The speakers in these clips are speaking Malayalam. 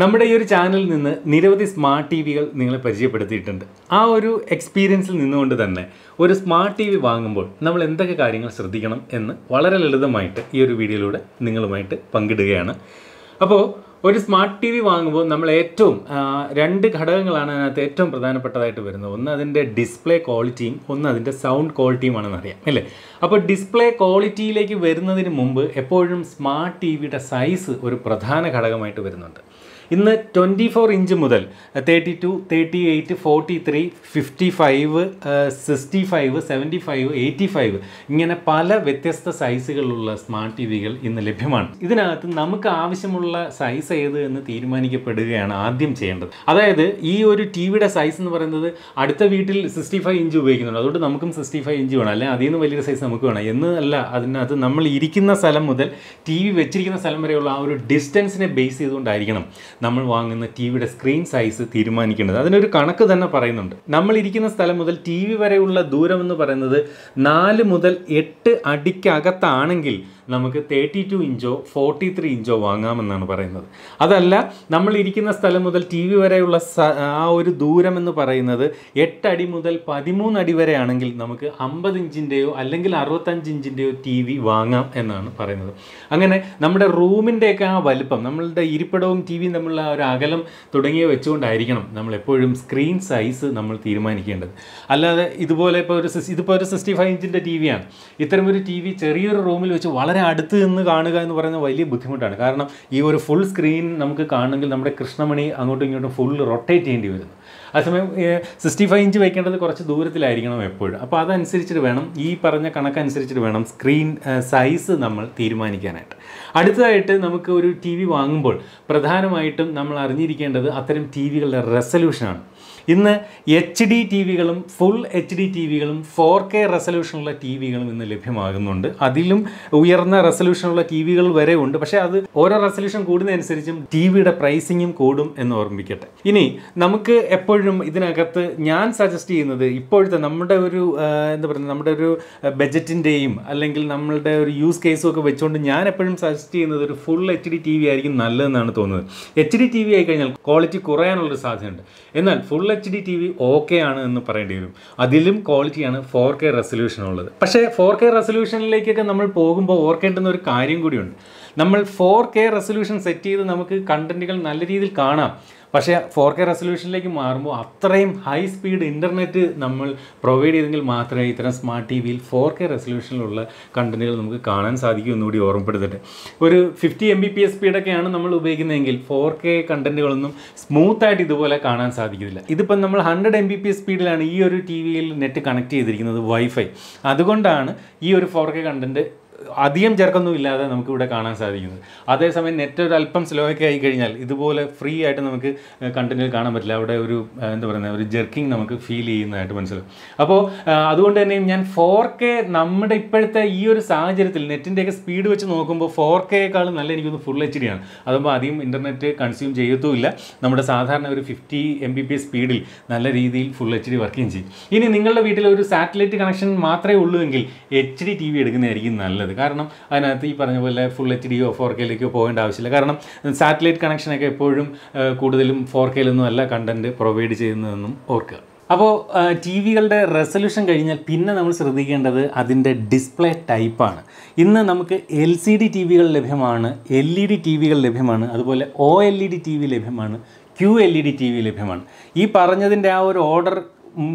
നമ്മുടെ ഈ ഒരു ചാനലിൽ നിന്ന് നിരവധി സ്മാർട്ട് ടി വികൾ നിങ്ങളെ പരിചയപ്പെടുത്തിയിട്ടുണ്ട് ആ ഒരു എക്സ്പീരിയൻസിൽ നിന്നുകൊണ്ട് തന്നെ ഒരു സ്മാർട്ട് ടി വി വാങ്ങുമ്പോൾ നമ്മൾ എന്തൊക്കെ കാര്യങ്ങൾ ശ്രദ്ധിക്കണം എന്ന് വളരെ ലളിതമായിട്ട് ഈ ഒരു വീഡിയോയിലൂടെ നിങ്ങളുമായിട്ട് പങ്കിടുകയാണ് അപ്പോൾ ഒരു സ്മാർട്ട് ടി വി വാങ്ങുമ്പോൾ നമ്മൾ ഏറ്റവും രണ്ട് ഘടകങ്ങളാണ് അതിനകത്ത് ഏറ്റവും പ്രധാനപ്പെട്ടതായിട്ട് വരുന്നത് ഒന്ന് അതിൻ്റെ ഡിസ്പ്ലേ ക്വാളിറ്റിയും ഒന്ന് അതിൻ്റെ സൗണ്ട് ക്വാളിറ്റിയുമാണെന്ന് അറിയാം അല്ലേ അപ്പോൾ ഡിസ്പ്ലേ ക്വാളിറ്റിയിലേക്ക് വരുന്നതിന് മുമ്പ് എപ്പോഴും സ്മാർട്ട് ടി വിയുടെ സൈസ് ഒരു പ്രധാന ഘടകമായിട്ട് വരുന്നുണ്ട് ഇന്ന് ട്വൻറ്റി ഫോർ ഇഞ്ച് മുതൽ thirty two thirty eight forty three fifty five sixty five seventy five eighty five ഇങ്ങനെ പല വ്യത്യസ്ത സൈസുകളുള്ള സ്മാർട്ട് ടി വികൾ ഇന്ന് ലഭ്യമാണ് ഇതിനകത്ത് നമുക്ക് ആവശ്യമുള്ള സൈസ് ഏത് എന്ന് തീരുമാനിക്കപ്പെടുകയാണ് ആദ്യം ചെയ്യേണ്ടത് അതായത് ഈ ഒരു ടി വിയുടെ സൈസ് എന്ന് പറയുന്നത് അടുത്ത വീട്ടിൽ സിക്സ്റ്റി ഫൈവ് ഇഞ്ച് ഉപയോഗിക്കുന്നുണ്ട് അതുകൊണ്ട് നമുക്കും സിക്സ്റ്റി ഫൈവ് ഇഞ്ച് വേണം അല്ലെങ്കിൽ അതിൽ നിന്ന് വലിയൊരു സൈസ് നമുക്ക് വേണം എന്നല്ല അതിനകത്ത് നമ്മൾ ഇരിക്കുന്ന സ്ഥലം മുതൽ ടി വി വെച്ചിരിക്കുന്ന സ്ഥലം വരെയുള്ള ആ ഒരു ഡിസ്റ്റൻസിനെ ബേസ് ചെയ്തുകൊണ്ടായിരിക്കണം നമ്മൾ വാങ്ങുന്ന ടി വിയുടെ സ്ക്രീൻ സൈസ് തീരുമാനിക്കേണ്ടത് അതിനൊരു കണക്ക് തന്നെ പറയുന്നുണ്ട് നമ്മൾ ഇരിക്കുന്ന സ്ഥലം മുതൽ ടി വരെയുള്ള ദൂരം എന്ന് പറയുന്നത് നാല് മുതൽ എട്ട് അടിക്കകത്താണെങ്കിൽ നമുക്ക് തേർട്ടി ടു ഇഞ്ചോ ഫോർട്ടി ത്രീ ഇഞ്ചോ വാങ്ങാമെന്നാണ് പറയുന്നത് അതല്ല നമ്മൾ ഇരിക്കുന്ന സ്ഥലം മുതൽ ടി വി വരെയുള്ള ആ ഒരു ദൂരം എന്ന് പറയുന്നത് എട്ടടി മുതൽ പതിമൂന്നടി വരെ ആണെങ്കിൽ നമുക്ക് അമ്പത് ഇഞ്ചിൻ്റെയോ അല്ലെങ്കിൽ അറുപത്തഞ്ച് ഇഞ്ചിൻ്റെയോ ടി വി വാങ്ങാം എന്നാണ് പറയുന്നത് അങ്ങനെ നമ്മുടെ റൂമിൻ്റെയൊക്കെ ആ വലുപ്പം നമ്മളുടെ ഇരിപ്പിടവും ടി വിയും തമ്മിലുള്ള ആ ഒരു അകലം തുടങ്ങിയ വെച്ചുകൊണ്ടായിരിക്കണം നമ്മൾ എപ്പോഴും സ്ക്രീൻ സൈസ് നമ്മൾ തീരുമാനിക്കേണ്ടത് അല്ലാതെ ഇതുപോലെ ഇപ്പോൾ ഒരു ഇതിപ്പോൾ ഒരു സിക്സ്റ്റി ഫൈവ് ഇഞ്ചിൻ്റെ ടി വിയാണ് ഇത്തരമൊരു ടി വി ചെറിയൊരു റൂമിൽ വെച്ച് വളരെ വളരെ അടുത്ത് നിന്ന് കാണുക എന്ന് പറയുന്നത് വലിയ ബുദ്ധിമുട്ടാണ് കാരണം ഈ ഒരു ഫുൾ സ്ക്രീൻ നമുക്ക് കാണണമെങ്കിൽ നമ്മുടെ കൃഷ്ണമണി അങ്ങോട്ടും ഇങ്ങോട്ടും ഫുൾ റൊട്ടേറ്റ് ചെയ്യേണ്ടി വരുന്നു അതേസമയം സിക്സ്റ്റി ഫൈവ് ഇഞ്ച് വയ്ക്കേണ്ടത് കുറച്ച് ദൂരത്തിലായിരിക്കണം എപ്പോഴും അപ്പോൾ അതനുസരിച്ചിട്ട് വേണം ഈ പറഞ്ഞ കണക്കനുസരിച്ചിട്ട് വേണം സ്ക്രീൻ സൈസ് നമ്മൾ തീരുമാനിക്കാനായിട്ട് അടുത്തതായിട്ട് നമുക്ക് ഒരു ടി വി വാങ്ങുമ്പോൾ പ്രധാനമായിട്ടും നമ്മൾ അറിഞ്ഞിരിക്കേണ്ടത് അത്തരം ടി വികളുടെ റെസൊല്യൂഷനാണ് ഇന്ന് എച്ച് ഡി ടി വികളും ഫുൾ എച്ച് ഡി ടി വികളും ഫോർ കെ റെസൊല്യൂഷനുള്ള ടി വികളും ഇന്ന് ലഭ്യമാകുന്നുണ്ട് അതിലും ഉയർന്ന റെസൊല്യൂഷനുള്ള ടി വികൾ വരെ ഉണ്ട് പക്ഷേ അത് ഓരോ റെസൊല്യൂഷൻ കൂടുന്നതനുസരിച്ചും ടി വിയുടെ പ്രൈസിങ്ങും കൂടും എന്ന് ഓർമ്മിക്കട്ടെ ഇനി നമുക്ക് എപ്പോഴും ഇതിനകത്ത് ഞാൻ സജസ്റ്റ് ചെയ്യുന്നത് ഇപ്പോഴത്തെ നമ്മുടെ ഒരു എന്താ പറയുക നമ്മുടെ ഒരു ബജറ്റിൻ്റെയും അല്ലെങ്കിൽ നമ്മളുടെ ഒരു യൂസ് കേസും ഒക്കെ വെച്ചുകൊണ്ട് ഞാൻ എപ്പോഴും സജസ്റ്റ് ചെയ്യുന്നത് ഒരു full H D T V ആയിരിക്കും നല്ലതെന്നാണ് തോന്നുന്നത് എച്ച് ഡി ടി വി ആയി കഴിഞ്ഞാൽ ക്വാളിറ്റി കുറയാനുള്ളൊരു സാധ്യതയുണ്ട് എന്നാൽ full H D T V okay ആണ് എന്ന് പറയേണ്ടി വരും അതിലും ക്വാളിറ്റിയാണ് ഫോർ കെ റെസൊല്യൂഷൻ ഉള്ളത് പക്ഷേ ഫോർ കെ റെസൊല്യൂഷനിലേക്കൊക്കെ നമ്മൾ പോകുമ്പോൾ ഓർക്കേണ്ടുന്ന ഒരു കാര്യം കൂടിയുണ്ട് നമ്മൾ ഫോർ കെ റെസൊല്യൂഷൻ സെറ്റ് ചെയ്ത് നമുക്ക് കണ്ടൻറ്റുകൾ നല്ല രീതിയിൽ കാണാം പക്ഷേ ഫോർ കെ റെസൊല്യൂഷനിലേക്ക് മാറുമ്പോൾ അത്രയും ഹൈ സ്പീഡ് ഇൻ്റർനെറ്റ് നമ്മൾ പ്രൊവൈഡ് ചെയ്തെങ്കിൽ മാത്രമേ ഇത്തരം സ്മാർട്ട് ടി വിയിൽ ഫോർ കെ റെസൊല്യൂഷനിലുള്ള കണ്ടൻറ്റുകൾ നമുക്ക് കാണാൻ സാധിക്കും എന്നുകൂടി ഓർമ്മപ്പെടുത്തിട്ട് ഒരു fifty M B P S സ്പീഡൊക്കെയാണ് നമ്മൾ ഉപയോഗിക്കുന്നതെങ്കിൽ ഫോർ കെ കണ്ടൻറ്റുകളൊന്നും സ്മൂത്തായിട്ട് ഇതുപോലെ കാണാൻ സാധിക്കില്ല ഇതിപ്പം നമ്മൾ hundred M B P S സ്പീഡിലാണ് ഈ ഒരു ടി വിയിൽ നെറ്റ് കണക്ട് ചെയ്തിരിക്കുന്നത് വൈഫൈ അതുകൊണ്ടാണ് ഈ ഒരു ഫോർ കെ കണ്ടൻറ്റ് അധികം ചേർക്കൊന്നും ഇല്ലാതെ നമുക്ക് ഇവിടെ കാണാൻ സാധിക്കുന്നത് അതേസമയം നെറ്റ് ഒരു അല്പം സ്ലോ ഒക്കെ ആയി കഴിഞ്ഞാൽ ഇതുപോലെ ഫ്രീ ആയിട്ട് നമുക്ക് കണ്ടന്റ് കാണാൻ പറ്റില്ല അവിടെ ഒരു എന്താ പറയുക ഒരു ജെർക്കിംഗ് നമുക്ക് ഫീൽ ചെയ്യുന്നതായിട്ട് മനസ്സിലാവും അപ്പോൾ അതുകൊണ്ട് തന്നെ ഞാൻ ഫോർ കെ നമ്മുടെ ഇപ്പോഴത്തെ ഈ ഒരു സാഹചര്യത്തിൽ നെറ്റിൻ്റെയൊക്കെ സ്പീഡ് വെച്ച് നോക്കുമ്പോൾ ഫോർ കെയേക്കാളും നല്ല എനിക്കൊന്ന് ഫുൾ എച്ച് ഡി ആണ് അതുമ്പോൾ അധികം ഇൻ്റർനെറ്റ് കൺസ്യൂം ചെയ്യത്തുമില്ല നമ്മുടെ സാധാരണ ഒരു fifty M B P S സ്പീഡിൽ നല്ല രീതിയിൽ ഫുൾ എച്ച് ഡി വർക്കുകയും ചെയ്യും ഇനി നിങ്ങളുടെ വീട്ടിൽ ഒരു സാറ്റലൈറ്റ് കണക്ഷൻ മാത്രമേ ഉള്ളൂ എങ്കിൽ എച്ച് ഡി ടി വി എടുക്കുന്നതായിരിക്കും നല്ലത് നല്ലത് കാരണം അതിനകത്ത് ഈ പറഞ്ഞ പോലെ ഫുൾ എച്ച് ഡിയോ ഫോർ കെയിലേക്കോ പോകേണ്ട ആവശ്യമില്ല കാരണം സാറ്റലൈറ്റ് കണക്ഷനൊക്കെ എപ്പോഴും കൂടുതലും ഫോർ കെയിലൊന്നും അല്ല കണ്ടൻറ്റ് പ്രൊവൈഡ് ചെയ്യുന്നതെന്നും ഓർക്കുക അപ്പോൾ ടി വികളുടെ റെസൊല്യൂഷൻ കഴിഞ്ഞാൽ പിന്നെ നമ്മൾ ശ്രദ്ധിക്കേണ്ടത് അതിൻ്റെ ഡിസ്പ്ലേ ടൈപ്പാണ് ഇന്ന് നമുക്ക് എൽ സി ഡി ടി വികൾ ലഭ്യമാണ് എൽ ഇ ഡി ടി വികൾ ലഭ്യമാണ് അതുപോലെ O L E D T V ലഭ്യമാണ് Q L E D T V ലഭ്യമാണ് ഈ പറഞ്ഞതിൻ്റെ ആ ഒരു ഓർഡർ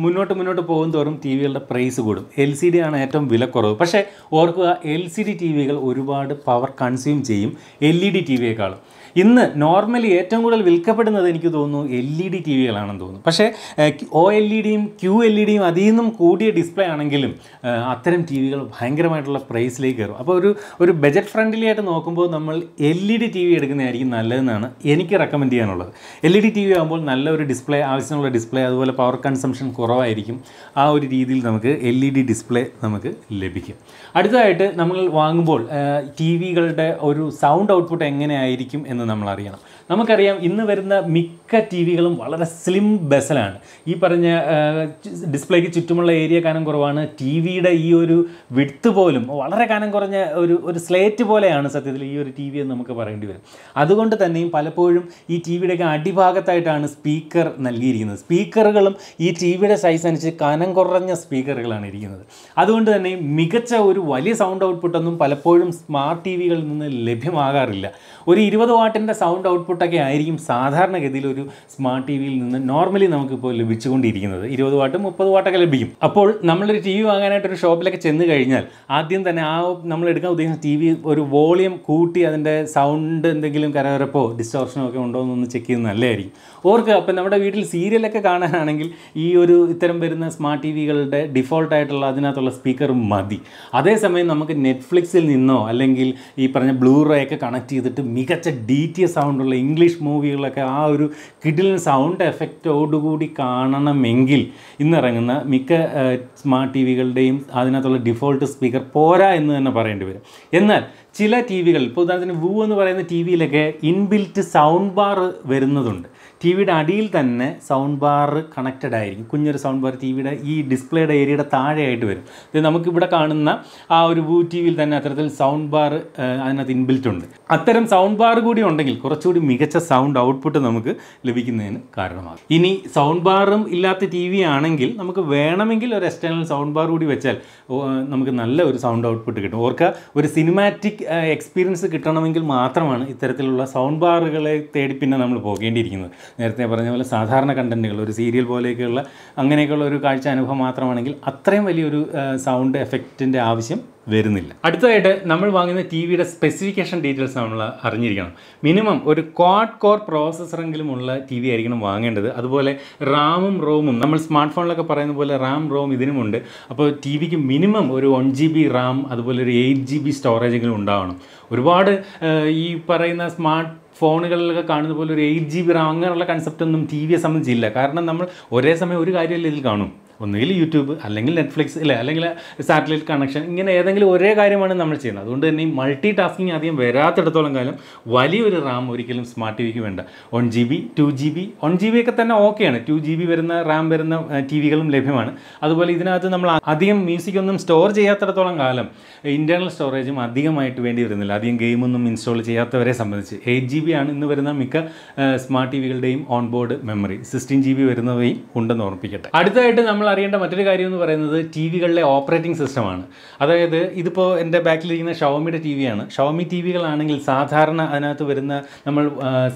മുന്നോട്ട് മുന്നോട്ട് പോകും തോറും ടി വികളുടെ പ്രൈസ് കൂടും എൽ സി ഡി ആണ് ഏറ്റവും വിലക്കുറവ് പക്ഷേ ഓർക്കുക എൽ സി ഡി ടി വികൾ ഒരുപാട് പവർ കൺസ്യൂം ചെയ്യും എൽ ഇ ഡി ടി വിയേക്കാളും ഇന്ന് നോർമലി ഏറ്റവും കൂടുതൽ വിൽക്കപ്പെടുന്നത് എനിക്ക് തോന്നുന്നു എൽ ഇ ഡി ടി വികളാണെന്ന് തോന്നുന്നു പക്ഷേ ഒ എൽ ഇ ഡിയും e Q L E e ഡിയും അതിൽ നിന്നും കൂടിയ ഡിസ്പ്ലേ ആണെങ്കിലും അത്തരം ടി വികൾ ഭയങ്കരമായിട്ടുള്ള പ്രൈസിലേക്ക് കയറും അപ്പോൾ ഒരു ഒരു ബജറ്റ് ഫ്രണ്ട്ലി ആയിട്ട് നോക്കുമ്പോൾ നമ്മൾ L E D T V എടുക്കുന്നതായിരിക്കും നല്ലതെന്നാണ് എനിക്ക് റെക്കമെൻഡ് ചെയ്യാനുള്ളത് L E D T V ആകുമ്പോൾ നല്ലൊരു ഡിസ്പ്ലേ ആവശ്യമുള്ള ഡിസ്പ്ലേ അതുപോലെ പവർ കൺസംഷൻ കുറവായിരിക്കും ആ ഒരു രീതിയിൽ നമുക്ക് എൽ ഇ ഡി ഡിസ്പ്ലേ നമുക്ക് ലഭിക്കും അടുത്തതായിട്ട് നമ്മൾ വാങ്ങുമ്പോൾ ടി വികളുടെ ഒരു സൗണ്ട് ഔട്ട്പുട്ട് എങ്ങനെയായിരിക്കും എന്ന് എന്ന് നമ്മൾ അറിയണം നമുക്കറിയാം ഇന്ന് വരുന്ന മിക്ക ടി വികളും വളരെ സ്ലിം ബെസലാണ് ഈ പറഞ്ഞ ഡിസ്പ്ലേക്ക് ചുറ്റുമുള്ള ഏരിയ കനം കുറവാണ് ടി വിയുടെ ഈ ഒരു വിടുത്ത് പോലും വളരെ കനം കുറഞ്ഞ ഒരു ഒരു സ്ലേറ്റ് പോലെയാണ് സത്യത്തിൽ ഈ ഒരു ടി വി എന്ന് നമുക്ക് പറയേണ്ടി വരും അതുകൊണ്ട് തന്നെയും പലപ്പോഴും ഈ ടി വിയുടെയൊക്കെ അടിഭാഗത്തായിട്ടാണ് സ്പീക്കർ നൽകിയിരിക്കുന്നത് സ്പീക്കറുകളും ഈ ടി വിയുടെ സൈസ് അനുസരിച്ച് കനം കുറഞ്ഞ സ്പീക്കറുകളാണ് ഇരിക്കുന്നത് അതുകൊണ്ട് തന്നെ മികച്ച ഒരു വലിയ സൗണ്ട് ഔട്ട്പുട്ടൊന്നും പലപ്പോഴും സ്മാർട്ട് ടി വികളിൽ നിന്ന് ലഭ്യമാകാറില്ല ഒരു ഇരുപത് വാട്ട് സ്മാർട്ടിൻ്റെ സൗണ്ട് ഔട്ട്പുട്ടൊക്കെ ആയിരിക്കും സാധാരണഗതിയിൽ ഒരു സ്മാർട്ട് ടി വിയിൽ നിന്ന് നോർമലി നമുക്കിപ്പോൾ ലഭിച്ചുകൊണ്ടിരിക്കുന്നത് ഇരുപത് വാട്ട് മുപ്പത് വാട്ടൊക്കെ ലഭിക്കും അപ്പോൾ നമ്മളൊരു ടി വി വാങ്ങാനായിട്ട് ഒരു ഷോപ്പിലൊക്കെ ചെന്ന് കഴിഞ്ഞാൽ ആദ്യം തന്നെ ആ നമ്മൾ എടുക്കാൻ ഉദ്ദേശിക്കുന്ന ടി വി ഒരു വോളിയം കൂട്ടി അതിൻ്റെ സൗണ്ട് എന്തെങ്കിലും കരകരപ്പോ ഡിസ്റ്റോർഷനോ ഒക്കെ ഉണ്ടോ എന്നൊന്ന് ചെക്ക് ചെയ്യുന്നത് നല്ലതായിരിക്കും ഓർക്കുക അപ്പം നമ്മുടെ വീട്ടിൽ സീരിയലൊക്കെ കാണാനാണെങ്കിൽ ഈ ഒരു ഇത്തരം വരുന്ന സ്മാർട്ട് ടി വികളുടെ ഡിഫോൾട്ടായിട്ടുള്ള അതിനകത്തുള്ള സ്പീക്കർ മതി അതേസമയം നമുക്ക് നെറ്റ്ഫ്ലിക്സിൽ നിന്നോ അല്ലെങ്കിൽ ഈ പറഞ്ഞ ബ്ലൂറേ ഒക്കെ കണക്ട് ചെയ്തിട്ട് മികച്ച ഡി ജി ടി എസ് സൗണ്ടുള്ള ഇംഗ്ലീഷ് മൂവികളൊക്കെ ആ ഒരു കിഡിലൻ സൗണ്ട് എഫക്റ്റോടുകൂടി കാണണമെങ്കിൽ ഇന്നിറങ്ങുന്ന മിക്ക സ്മാർട്ട് ടി വികളുടെയും അതിനകത്തുള്ള ഡിഫോൾട്ട് സ്പീക്കർ പോരാ എന്ന് തന്നെ പറയേണ്ടി വരും എന്നാൽ ചില ടി വികൾ ഇപ്പോൾ ഉദാഹരണത്തിന് വൂ എന്ന് പറയുന്ന ടി വിയിലൊക്കെ ഇൻബിൽറ്റ് സൗണ്ട് ബാർ വരുന്നതുണ്ട് ടി വിയുടെ അടിയിൽ തന്നെ സൗണ്ട് ബാർ കണക്റ്റഡ് ആയിരിക്കും കുഞ്ഞൊരു സൗണ്ട് ബാർ ടി വിയുടെ ഈ ഡിസ്പ്ലേയുടെ ഏരിയയുടെ താഴെയായിട്ട് വരും ഇത് നമുക്കിവിടെ കാണുന്ന ആ ഒരു വൂ ടി വിയിൽ തന്നെ അത്തരത്തിൽ സൗണ്ട് ബാർ അതിനകത്ത് ഇൻബിൽറ്റ് ഉണ്ട് അത്തരം സൗണ്ട് ബാർ കൂടി ഉണ്ടെങ്കിൽ കുറച്ചുകൂടി മികച്ച സൗണ്ട് ഔട്ട്പുട്ട് നമുക്ക് ലഭിക്കുന്നതിന് കാരണമാകും ഇനി സൗണ്ട് ബാറും ഇല്ലാത്ത ടി വി ആണെങ്കിൽ നമുക്ക് വേണമെങ്കിൽ ഒരു എക്സ്റ്റേണൽ സൗണ്ട് ബാർ കൂടി വെച്ചാൽ നമുക്ക് നല്ല ഒരു സൗണ്ട് ഔട്ട്പുട്ട് കിട്ടും ഓർക്കുക ഒരു സിനിമാറ്റിക് എക്സ്പീരിയൻസ് കിട്ടണമെങ്കിൽ മാത്രമാണ് ഇത്തരത്തിലുള്ള സൗണ്ട് ബാറുകളെ തേടി പിന്നെ നമ്മൾ പോകേണ്ടിയിരിക്കുന്നത് നേരത്തെ പറഞ്ഞ പോലെ സാധാരണ കണ്ടൻറ്റുകൾ ഒരു സീരിയൽ പോലെയൊക്കെയുള്ള അങ്ങനെയൊക്കെയുള്ള ഒരു കാഴ്ച അനുഭവം മാത്രമാണെങ്കിൽ അത്രയും വലിയൊരു സൗണ്ട് എഫക്റ്റിൻ്റെ ആവശ്യം വരുന്നില്ല അടുത്തതായിട്ട് നമ്മൾ വാങ്ങുന്ന ടി വിയുടെ സ്പെസിഫിക്കേഷൻ ഡീറ്റെയിൽസ് നമ്മൾ അറിഞ്ഞിരിക്കണം മിനിമം ഒരു ക്വാഡ് കോർ പ്രോസസ്സറെങ്കിലും ഉള്ള ടി വി ആയിരിക്കണം വാങ്ങേണ്ടത് അതുപോലെ റാമും റോമും നമ്മൾ സ്മാർട്ട് ഫോണിലൊക്കെ പറയുന്ന പോലെ റാം റോം ഇതിനുമുണ്ട് അപ്പോൾ ടി വിക്ക് മിനിമം ഒരു വൺ ജി ബി റാം അതുപോലെ ഒരു എയ്റ്റ് ജി ബി സ്റ്റോറേജെങ്കിലും ഉണ്ടാവണം ഒരുപാട് ഈ പറയുന്ന സ്മാർട്ട് ഫോണുകളിലൊക്കെ കാണുന്ന പോലെ ഒരു എയ്റ്റ് ജി ബി റാം അങ്ങനെയുള്ള കൺസെപ്റ്റൊന്നും ടി വിയെ സംബന്ധിച്ചില്ല കാരണം നമ്മൾ ഒരേ സമയം ഒരു കാര്യമല്ല ഇതിൽ കാണും ഒന്നുകിൽ യൂട്യൂബ് അല്ലെങ്കിൽ നെറ്റ്ഫ്ലിക്സ് ഇല്ല അല്ലെങ്കിൽ സാറ്റലൈറ്റ് കണക്ഷൻ ഇങ്ങനെ ഏതെങ്കിലും ഒരേ കാര്യമാണ് നമ്മൾ ചെയ്യുന്നത് അതുകൊണ്ട് തന്നെ ഈ മൾട്ടി ടാസ്കിങ് അധികം വരാത്തിടത്തോളം കാലം വലിയൊരു റാം ഒരിക്കലും സ്മാർട്ട് ടി വിക്ക് വേണ്ട one G B two G B one G B ഒക്കെ തന്നെ ഓക്കെയാണ് ടു ജി ബി വരുന്ന റാം വരുന്ന ടി വികളും ലഭ്യമാണ് അതുപോലെ ഇതിനകത്ത് നമ്മൾ അധികം മ്യൂസിക് ഒന്നും സ്റ്റോർ ചെയ്യാത്തിടത്തോളം കാലം ഇൻറ്റേർണൽ സ്റ്റോറേജും അധികമായിട്ട് വേണ്ടി വരുന്നില്ല അധികം ഗെയിമൊന്നും ഇൻസ്റ്റാൾ ചെയ്യാത്തവരെ സംബന്ധിച്ച് എയ്റ്റ് ജി ബി ആണ് ഇന്ന് വരുന്ന മിക്ക സ്മാർട്ട് ടി വികളുടെയും onboard memory sixteen G B വരുന്നവയും ഉണ്ടെന്ന് ഓർമ്മിപ്പിക്കട്ടെ അടുത്തായിട്ട് നമ്മൾ അറിയേണ്ട മറ്റൊരു കാര്യം എന്ന് പറയുന്നത് ടി വികളിലെ ഓപ്പറേറ്റിംഗ് സിസ്റ്റമാണ് അതായത് ഇതിപ്പോൾ എൻ്റെ ബാക്കിലിരിക്കുന്ന ഷവമിയുടെ ടി വിയാണ് ഷവമി ടി വികളാണെങ്കിൽ സാധാരണ അതിനകത്ത് വരുന്ന നമ്മൾ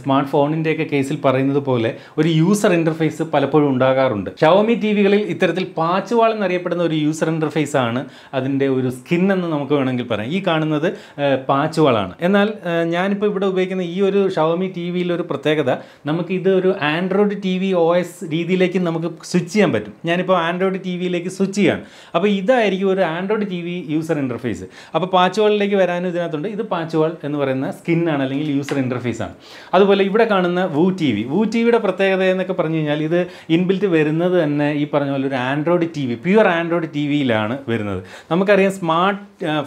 സ്മാർട്ട് ഫോണിൻ്റെയൊക്കെ കേസിൽ പറയുന്നത് പോലെ ഒരു യൂസർ ഇൻ്റർഫേസ് പലപ്പോഴും ഉണ്ടാകാറുണ്ട് ഷവമി ടി വികളിൽ ഇത്തരത്തിൽ പാച്ചുവാൾ എന്നറിയപ്പെടുന്ന ഒരു യൂസർ ഇൻ്റർഫേസ് ആണ് അതിൻ്റെ ഒരു സ്കിൻ എന്ന് നമുക്ക് വേണമെങ്കിൽ പറയാം ഈ കാണുന്നത് പാച്ചുവാളാണ് എന്നാൽ ഞാനിപ്പോൾ ഇവിടെ ഉപയോഗിക്കുന്ന ഈ ഒരു ഷവമി ടി വിയിലൊരു ഒരു പ്രത്യേകത നമുക്ക് ഇത് ഒരു Android T V O S രീതിയിലേക്ക് നമുക്ക് സ്വിച്ച് ചെയ്യാൻ പറ്റും ഞാനിപ്പോൾ ഇപ്പോൾ ആൻഡ്രോയിഡ് ടി വിയിലേക്ക് സ്വിച്ച് ചെയ്യാണ് അപ്പോൾ ഇതായിരിക്കും ഒരു Android T V user interface അപ്പോൾ പാച്ച് വാളിലേക്ക് വരാനും ഇതിനകത്തുണ്ട് ഇത് പാച്ച് വാൾ എന്ന് പറയുന്ന സ്കിന്നാണ് അല്ലെങ്കിൽ യൂസർ ഇൻ്റർഫേസ് ആണ് അതുപോലെ ഇവിടെ കാണുന്ന Vu T V Vu T വിയുടെ പ്രത്യേകത എന്നൊക്കെ പറഞ്ഞു കഴിഞ്ഞാൽ ഇത് ഇൻബിൽറ്റ് വരുന്നത് തന്നെ ഈ പറഞ്ഞ പോലെ ഒരു Android T V pure Android T വിയിലാണ് വരുന്നത് നമുക്കറിയാം സ്മാർട്ട്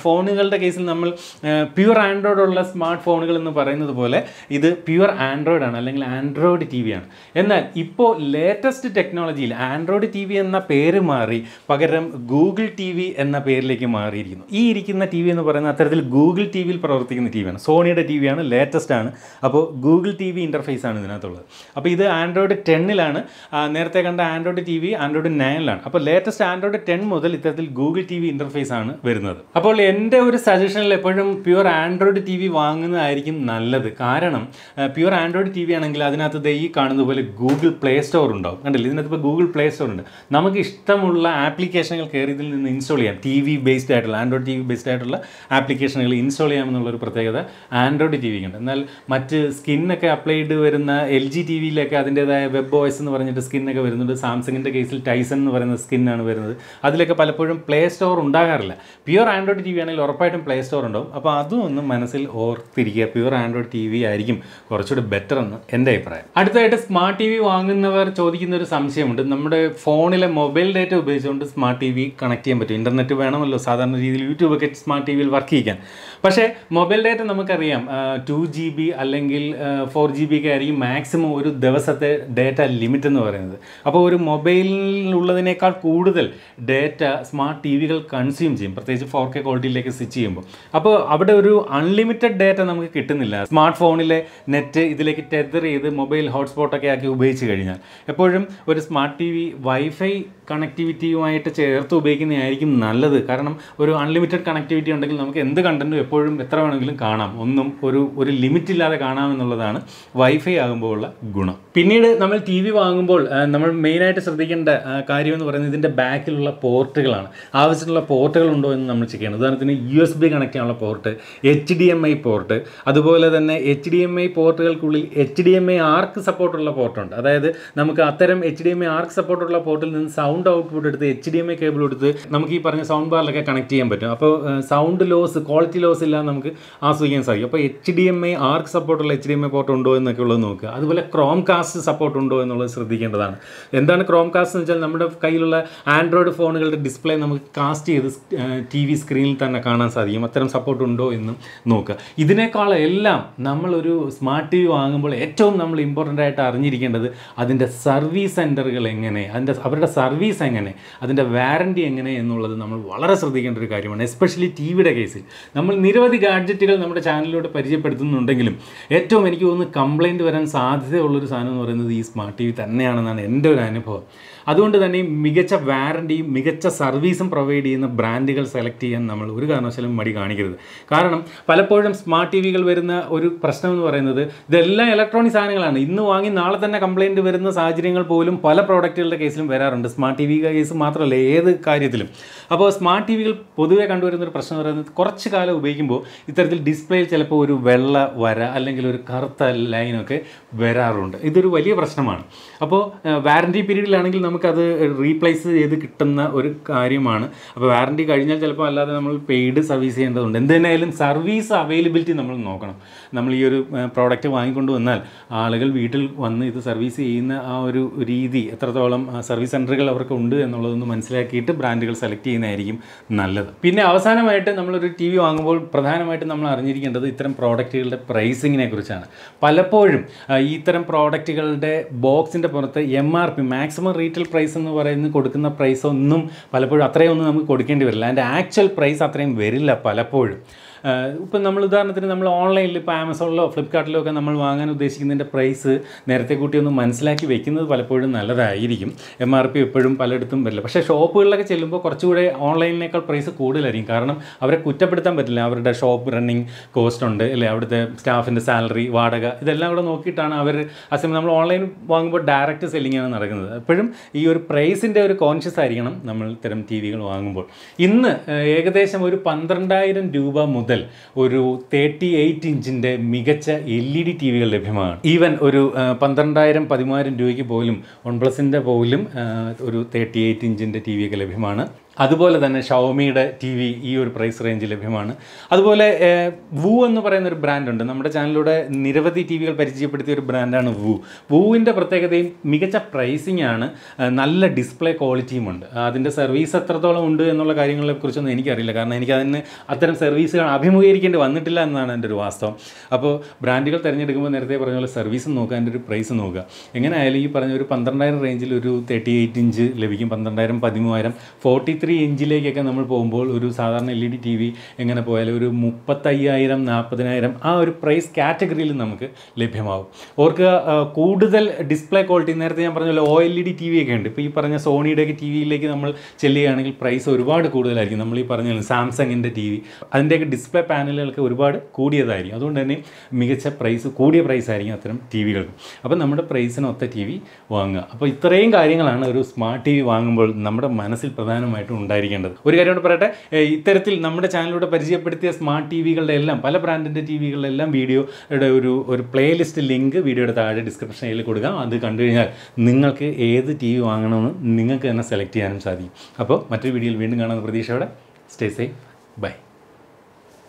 ഫോണുകളുടെ കേസിൽ നമ്മൾ പ്യുവർ ആൻഡ്രോയിഡ് ഉള്ള സ്മാർട്ട് ഫോണുകൾ എന്ന് പറയുന്നത് പോലെ ഇത് പ്യുവർ ആൻഡ്രോയിഡ് ആണ് അല്ലെങ്കിൽ ആൻഡ്രോയിഡ് ടി വി ആണ് എന്നാൽ ഇപ്പോൾ ലേറ്റസ്റ്റ് ടെക്നോളജിയിൽ ആൻഡ്രോയിഡ് ടി വി എന്ന പേര് മാറി പകരം ഗൂഗിൾ ടി വി എന്ന പേരിലേക്ക് മാറിയിരിക്കുന്നു ഈ ഇരിക്കുന്ന ടി വി എന്ന് പറയുന്ന അത്തരത്തിൽ ഗൂഗിൾ ടി വിയിൽ പ്രവർത്തിക്കുന്ന ടി വിയാണ് സോണിയുടെ ടി വിയാണ് ലേറ്റസ്റ്റ് ആണ് അപ്പോൾ ഗൂഗിൾ ടി വി ഇൻ്റർഫേസ് ആണ് ഇതിനകത്തുള്ളത് അപ്പോൾ ഇത് ആൻഡ്രോയിഡ് ടെന്നിലാണ് നേരത്തെ കണ്ട ആൻഡ്രോയിഡ് ടി വി ആൻഡ്രോയിഡ് നയനിലാണ് അപ്പോൾ ലേറ്റസ്റ്റ് ആൻഡ്രോയിഡ് ടെൻ മുതൽ ഇത്തരത്തിൽ ഗൂഗിൾ ടി വി ഇൻ്റർഫേസ് ആണ് വരുന്നത് അപ്പോൾ എൻ്റെ ഒരു സജഷനിൽ എപ്പോഴും പ്യുവർ ആൻഡ്രോയിഡ് ടി വി വാങ്ങുന്നതായിരിക്കും നല്ലത് കാരണം പ്യുവർ ആൻഡ്രോയിഡ് ടി വി ആണെങ്കിൽ അതിനകത്ത് ഈ കാണുന്ന പോലെ ഗൂഗിൾ പ്ലേ സ്റ്റോർ ഉണ്ടാവും കണ്ടില്ല ഇതിനകത്ത് ഇപ്പോൾ ഗൂഗിൾ പ്ലേ സ്റ്റോർ ഉണ്ട് നമുക്ക് നമുക്ക് ഇഷ്ടമുള്ള ആപ്ലിക്കേഷനുകൾ കയറി ഇതിൽ നിന്ന് ഇൻസ്റ്റാൾ ചെയ്യാം ടി വി ബേസ്ഡ് ആയിട്ടുള്ള ആൻഡ്രോയിഡ് ടി വി ബേസ്ഡ് ആയിട്ടുള്ള ആപ്ലിക്കേഷനുകൾ ഇൻസ്റ്റാൾ ചെയ്യാമെന്നുള്ളൊരു പ്രത്യേകത ആൻഡ്രോയിഡ് ടി വിക്കുണ്ട് എന്നാൽ മറ്റ് സ്കിന്നൊക്കെ അപ്ലൈഡ് വരുന്ന എൽ ജി ടി വിയിലൊക്കെ അതിൻ്റേതായ വെബ് വോയ്സ് എന്ന് പറഞ്ഞിട്ട് സ്കിന്നൊക്കെ വരുന്നുണ്ട് സാംസങ്ങിൻ്റെ കേസിൽ ടൈസൺ എന്ന് പറയുന്ന സ്കിന്നാണ് വരുന്നത് അതിലൊക്കെ പലപ്പോഴും പ്ലേ സ്റ്റോർ ഉണ്ടാകാറില്ല പ്യുവർ ആൻഡ്രോയിഡ് ടി വി ആണെങ്കിൽ ഉറപ്പായിട്ടും പ്ലേ സ്റ്റോർ ഉണ്ടാവും അപ്പോൾ അതും ഒന്ന് മനസ്സിൽ ഓർത്തിരിക്കുക പ്യുവർ ആൻഡ്രോയിഡ് ടി വി ആയിരിക്കും കുറച്ചുകൂടി ബെറ്റർ എന്ന് എൻ്റെ അഭിപ്രായം അടുത്തതായിട്ട് സ്മാർട്ട് ടി വി വാങ്ങുന്നവർ ചോദിക്കുന്ന ഒരു സംശയമുണ്ട് നമ്മുടെ ഫോണിലെ മൊബൈൽ ഡാറ്റ ഉപയോഗിച്ചുകൊണ്ട് സ്മാർട്ട് ടി വി കണക്ട് ചെയ്യാൻ പറ്റും ഇൻ്റർനെറ്റ് വേണമല്ലോ സാധാരണ രീതിയിൽ യൂട്യൂബൊക്കെ സ്മാർട്ട് ടി വിയിൽ വർക്ക് ചെയ്യിക്കാൻ പക്ഷേ മൊബൈൽ ഡാറ്റ നമുക്കറിയാം ടു ജി ബി അല്ലെങ്കിൽ ഫോർ ജി ബി ഒക്കെ ആയിരിക്കും മാക്സിമം ഒരു ദിവസത്തെ ഡേറ്റ ലിമിറ്റ് എന്ന് പറയുന്നത് അപ്പോൾ ഒരു മൊബൈലിലുള്ളതിനേക്കാൾ കൂടുതൽ ഡേറ്റ സ്മാർട്ട് ടി വികൾ കൺസ്യൂം ചെയ്യും പ്രത്യേകിച്ച് ഫോർ കെ ക്വാളിറ്റിയിലേക്ക് സ്വിച്ച് ചെയ്യുമ്പോൾ അപ്പോൾ അവിടെ ഒരു അൺലിമിറ്റഡ് ഡേറ്റ നമുക്ക് കിട്ടുന്നില്ല സ്മാർട്ട് ഫോണിലെ നെറ്റ് ഇതിലേക്ക് ടെതർ ചെയ്ത് മൊബൈൽ ഹോട്ട്സ്പോട്ടൊക്കെ ആക്കി ഉപയോഗിച്ച് കഴിഞ്ഞാൽ എപ്പോഴും ഒരു സ്മാർട്ട് ടി വി വൈഫൈ കണക്ടിവിറ്റിയുമായിട്ട് ചേർത്ത് ഉപയോഗിക്കുന്നതായിരിക്കും നല്ലത് കാരണം ഒരു അൺലിമിറ്റഡ് കണക്ടിവിറ്റി ഉണ്ടെങ്കിൽ നമുക്ക് എന്ത് കണ്ടൻറ്റും എപ്പോഴും എത്ര വേണമെങ്കിലും കാണാം ഒന്നും ഒരു ഒരു ലിമിറ്റ് ഇല്ലാതെ കാണാമെന്നുള്ളതാണ് വൈഫൈ ആകുമ്പോൾ ഉള്ള ഗുണം പിന്നീട് നമ്മൾ ടി വി വാങ്ങുമ്പോൾ നമ്മൾ മെയിനായിട്ട് ശ്രദ്ധിക്കേണ്ട കാര്യം എന്ന് പറയുന്നത് ഇതിൻ്റെ ബാക്കിലുള്ള പോർട്ടുകളാണ് ആവശ്യത്തിനുള്ള പോർട്ടുകൾ ഉണ്ടോ എന്ന് നമ്മൾ ചെക്ക് ചെയ്യണം ഉദാഹരണത്തിന് യു എസ് ബി കണക്ട് ചെയ്യാനുള്ള port H D M I port അതുപോലെ തന്നെ എച്ച് ഡി എം ഐ പോർട്ടുകൾക്കുള്ളിൽ H D M I arc സപ്പോർട്ടുള്ള പോർട്ടുണ്ട് അതായത് നമുക്ക് അത്തരം H D M I arc സപ്പോർട്ടുള്ള പോർട്ടിൽ നിന്ന് സൗണ്ട് ഔട്ട്പുട്ട് എടുത്ത് H D M I cable എടുത്ത് നമുക്ക് ഈ പറഞ്ഞ സൗണ്ട് ബാറിലൊക്കെ കണക്ട് ചെയ്യാൻ പറ്റും അപ്പോൾ sound loss quality loss losses ഇല്ലാതെ നമുക്ക് ആസ്വദിക്കാൻ സാധിക്കും അപ്പോൾ H D M I arc സപ്പോർട്ടുള്ള H D M I port ഉണ്ടോ എന്നൊക്കെ ഉള്ളത് നോക്കുക അതുപോലെ ക്രോം കാസ്റ്റ് സപ്പോർട്ട് ഉണ്ടോ എന്നുള്ളത് ശ്രദ്ധിക്കേണ്ടതാണ് എന്താണ് ക്രോം കാസ്റ്റ് എന്ന് വെച്ചാൽ നമ്മുടെ കയ്യിലുള്ള ആൻഡ്രോയിഡ് ഫോണുകളുടെ ഡിസ്പ്ലേ നമുക്ക് കാസ്റ്റ് ചെയ്ത് ടി വി സ്ക്രീനിൽ തന്നെ കാണാൻ സാധിക്കും അത്തരം സപ്പോർട്ട് ഉണ്ടോ എന്നും നോക്കുക ഇതിനേക്കാളെല്ലാം നമ്മളൊരു സ്മാർട്ട് ടി വി വാങ്ങുമ്പോൾ ഏറ്റവും നമ്മൾ ഇമ്പോർട്ടൻ്റ് ആയിട്ട് അറിഞ്ഞിരിക്കേണ്ടത് അതിൻ്റെ സർവീസ് സെൻറ്ററുകൾ എങ്ങനെ അതിൻ്റെ അവരുടെ സർവീസ് എങ്ങനെ അതിൻ്റെ വാറൻറ്റി എങ്ങനെ എന്നുള്ളത് നമ്മൾ വളരെ ശ്രദ്ധിക്കേണ്ട ഒരു കാര്യമാണ് എസ്പെഷ്യലി ടി വിയുടെ കേസിൽ നമ്മൾ നിരവധി ഗാഡ്ജറ്റുകൾ നമ്മുടെ ചാനലിലൂടെ പരിചയപ്പെടുത്തുന്നുണ്ടെങ്കിലും ഏറ്റവും എനിക്ക് ഒന്ന് കംപ്ലയിൻറ്റ് വരാൻ സാധ്യതയുള്ളൊരു സാധനം എന്ന് പറയുന്നത് ഈ സ്മാർട്ട് ടി വി തന്നെയാണെന്നാണ് എൻ്റെ ഒരു അനുഭവം അതുകൊണ്ട് തന്നെ മികച്ച വാറണ്ടിയും മികച്ച സർവീസും പ്രൊവൈഡ് ചെയ്യുന്ന ബ്രാൻഡുകൾ സെലക്ട് ചെയ്യാൻ നമ്മൾ ഒരു കാരണവശാലും മടി കാണിക്കരുത് കാരണം പലപ്പോഴും സ്മാർട്ട് ടി വികൾ വരുന്ന ഒരു പ്രശ്നം എന്ന് പറയുന്നത് ഇതെല്ലാം ഇലക്ട്രോണിക് സാധനങ്ങളാണ് ഇന്ന് വാങ്ങി നാളെ തന്നെ കംപ്ലയിൻറ്റ് വരുന്ന സാഹചര്യങ്ങൾ പോലും പല പ്രോഡക്റ്റുകളുടെ കേസിലും വരാറുണ്ട് സ്മാർട്ട് ടി വി കേസ് മാത്രമല്ല ഏത് കാര്യത്തിലും അപ്പോൾ സ്മാർട്ട് ടി വികൾ പൊതുവെ കണ്ടുവരുന്ന ഒരു പ്രശ്നം എന്ന് പറയുന്നത് കുറച്ച് കാലം ഉപയോഗിക്കും ഉപയോഗിക്കുമ്പോൾ ഇത്തരത്തിൽ ഡിസ്പ്ലേയിൽ ചിലപ്പോൾ ഒരു വെള്ള വര അല്ലെങ്കിൽ ഒരു കറുത്ത ലൈനൊക്കെ വരാറുണ്ട് ഇതൊരു വലിയ പ്രശ്നമാണ് അപ്പോൾ വാറൻറ്റി പീരീഡിലാണെങ്കിൽ നമുക്കത് റീപ്ലേസ് ചെയ്ത് കിട്ടുന്ന ഒരു കാര്യമാണ് അപ്പോൾ വാറൻറ്റി കഴിഞ്ഞാൽ ചിലപ്പോൾ അല്ലാതെ നമ്മൾ പെയ്ഡ് സർവീസ് ചെയ്യേണ്ടതുണ്ട് എന്തായാലും സർവീസ് അവൈലബിലിറ്റി നമ്മൾ നോക്കണം നമ്മൾ ഈ ഒരു പ്രോഡക്റ്റ് വാങ്ങിക്കൊണ്ട് വന്നാൽ ആളുകൾ വീട്ടിൽ വന്ന് ഇത് സർവീസ് ചെയ്യുന്ന ആ ഒരു രീതി എത്രത്തോളം സർവീസ് സെൻറ്ററുകൾ അവർക്ക് ഉണ്ട് എന്നുള്ളതൊന്ന് മനസ്സിലാക്കിയിട്ട് ബ്രാൻഡുകൾ സെലക്ട് ചെയ്യുന്നതായിരിക്കും നല്ലത് പിന്നെ അവസാനമായിട്ട് നമ്മളൊരു ടി വി വാങ്ങുമ്പോൾ പ്രധാനമായിട്ടും നമ്മൾ അറിഞ്ഞിരിക്കേണ്ടത് ഇത്തരം പ്രോഡക്റ്റുകളുടെ പ്രൈസിങ്ങിനെ കുറിച്ചാണ് പലപ്പോഴും ഈ ഇത്തരം പ്രോഡക്റ്റുകളുടെ ബോക്സിൻ്റെ പുറത്ത് M R P maximum retail price എന്ന് പറയുന്ന കൊടുക്കുന്ന പ്രൈസൊന്നും പലപ്പോഴും അത്രയൊന്നും നമുക്ക് കൊടുക്കേണ്ടി വരില്ല അതിൻ്റെ ആക്ച്വൽ പ്രൈസ് അത്രയും വരില്ല പലപ്പോഴും ഇപ്പം നമ്മൾ ഉദാഹരണത്തിന് നമ്മൾ ഓൺലൈനിൽ ഇപ്പോൾ ആമസോണിലോ ഫ്ലിപ്കാർട്ടിലോ ഒക്കെ നമ്മൾ വാങ്ങാൻ ഉദ്ദേശിക്കുന്നതിൻ്റെ പ്രൈസ് നേരത്തെ കൂട്ടി ഒന്ന് മനസ്സിലാക്കി വെക്കുന്നത് പലപ്പോഴും നല്ലതായിരിക്കും എം ആർ പി എപ്പോഴും പലയിടത്തും വരില്ല പക്ഷേ ഷോപ്പുകളിലൊക്കെ ചെല്ലുമ്പോൾ കുറച്ചുകൂടെ ഓൺലൈനിനേക്കാൾ പ്രൈസ് കൂടുതലായിരിക്കും കാരണം അവരെ കുറ്റപ്പെടുത്താൻ പറ്റില്ല അവരുടെ ഷോപ്പ് റണ്ണിങ് കോസ്റ്റ് ഉണ്ട് അല്ലെ അവിടുത്തെ സ്റ്റാഫിൻ്റെ സാലറി വാടക ഇതെല്ലാം കൂടെ നോക്കിയിട്ടാണ് അവർ അസമയം നമ്മൾ ഓൺലൈൻ വാങ്ങുമ്പോൾ ഡയറക്റ്റ് സെല്ലിങ്ങാണ് നടക്കുന്നത് എപ്പോഴും ഈ ഒരു പ്രൈസിൻ്റെ ഒരു കോൺഷ്യസ് ആയിരിക്കണം നമ്മൾ ഇത്തരം ടി വികൾ വാങ്ങുമ്പോൾ ഇന്ന് ഏകദേശം ഒരു പന്ത്രണ്ടായിരം രൂപ മുതൽ മുതൽ ഒരു തേർട്ടി എയ്റ്റ് ഇഞ്ചിൻ്റെ മികച്ച എൽ ഇ ഡി ടി വികൾ ലഭ്യമാണ് ഈവൻ ഒരു പന്ത്രണ്ടായിരം പതിമൂവായിരം രൂപയ്ക്ക് പോലും വൺ പ്ലസിൻ്റെ പോലും ഒരു തേർട്ടി എയ്റ്റ് ഇഞ്ചിൻ്റെ ടി വി ഒക്കെ ലഭ്യമാണ് അതുപോലെ തന്നെ ഷവമിയുടെ ടി വി ഈ ഒരു പ്രൈസ് റേഞ്ച് ലഭ്യമാണ് അതുപോലെ വൂ എന്ന് പറയുന്ന ഒരു ബ്രാൻഡുണ്ട് നമ്മുടെ ചാനലിലൂടെ നിരവധി ടി വികൾ പരിചയപ്പെടുത്തിയ ഒരു ബ്രാൻഡാണ് വൂ വൂവിൻ്റെ പ്രത്യേകതയും മികച്ച പ്രൈസിംഗ് ആണ് നല്ല ഡിസ്പ്ലേ ക്വാളിറ്റിയും ഉണ്ട് അതിൻ്റെ സർവീസ് എത്രത്തോളം ഉണ്ട് എന്നുള്ള കുറിച്ചൊന്നും എനിക്കറിയില്ല കാരണം എനിക്ക് അതിന് അത്തരം സർവീസുകൾ അഭിമുഖീകരിക്കേണ്ടി വന്നിട്ടില്ല എന്നാണ് എൻ്റെ ഒരു വാസ്തവം അപ്പോൾ ബ്രാൻഡുകൾ തിരഞ്ഞെടുക്കുമ്പോൾ നേരത്തെ പറഞ്ഞ പോലെ സർവീസ് നോക്കുക അതിൻ്റെ ഒരു പ്രൈസ് നോക്കുക എങ്ങനെയായാലും ഈ പറഞ്ഞ ഒരു പന്ത്രണ്ടായിരം റേഞ്ചിൽ ഒരു തേർട്ടി എയ്റ്റ് ഇഞ്ച് ലഭിക്കും പന്ത്രണ്ടായിരം പതിമൂവായിരം ഫോർട്ടി ത്രീ ഇഞ്ചിലേക്കൊക്കെ നമ്മൾ പോകുമ്പോൾ ഒരു സാധാരണ L E D T V എങ്ങനെ പോയാലും ഒരു മുപ്പത്തയ്യായിരം നാൽപ്പതിനായിരം ആ ഒരു പ്രൈസ് കാറ്റഗറിയിൽ നമുക്ക് ലഭ്യമാകും ഓർക്ക് കൂടുതൽ ഡിസ്പ്ലേ ക്വാളിറ്റി നേരത്തെ ഞാൻ പറഞ്ഞല്ലോ O L E D T V ഒക്കെ ഉണ്ട് ഇപ്പോൾ ഈ പറഞ്ഞ സോണിയുടെയൊക്കെ ടി വിയിലേക്ക് നമ്മൾ ചെല്ലുകയാണെങ്കിൽ പ്രൈസ് ഒരുപാട് കൂടുതലായിരിക്കും നമ്മൾ ഈ പറഞ്ഞ സാംസങ്ങിൻ്റെ ടി വി അതിൻ്റെയൊക്കെ ഡിസ്പ്ലേ പാനലുകൾക്ക് ഒരുപാട് കൂടിയതായിരിക്കും അതുകൊണ്ട് തന്നെ മികച്ച പ്രൈസ് കൂടിയ പ്രൈസ് ആയിരിക്കും അത്തരം ടി വികൾക്ക് അപ്പം നമ്മുടെ പ്രൈസിനൊത്ത ടി വി വാങ്ങുക അപ്പോൾ ഇത്രയും കാര്യങ്ങളാണ് ഒരു സ്മാർട്ട് ടി വി വാങ്ങുമ്പോൾ നമ്മുടെ മനസ്സിൽ പ്രധാനമായിട്ടും ഉണ്ടായിരിക്കേണ്ടത് ഒരു കാര്യം കൂടെ പറയട്ടെ ഇത്തരത്തിൽ നമ്മുടെ ചാനലിലൂടെ പരിചയപ്പെടുത്തിയ സ്മാർട്ട് ടി വികളുടെ എല്ലാം പല ബ്രാൻഡിൻ്റെ ടി വികളുടെ എല്ലാം വീഡിയോയുടെ ഒരു ഒരു പ്ലേലിസ്റ്റ് ലിങ്ക് വീഡിയോയുടെ താഴെ ഡിസ്ക്രിപ്ഷനിൽ കൊടുക്കാം അത് കണ്ടു കഴിഞ്ഞാൽ നിങ്ങൾക്ക് ഏത് ടി വി വാങ്ങണമെന്ന് നിങ്ങൾക്ക് തന്നെ സെലക്ട് ചെയ്യാനും സാധിക്കും അപ്പോൾ മറ്റൊരു വീഡിയോയിൽ വീണ്ടും കാണാമെന്ന പ്രതീക്ഷയോടെ സ്റ്റേ സേഫ് ബൈ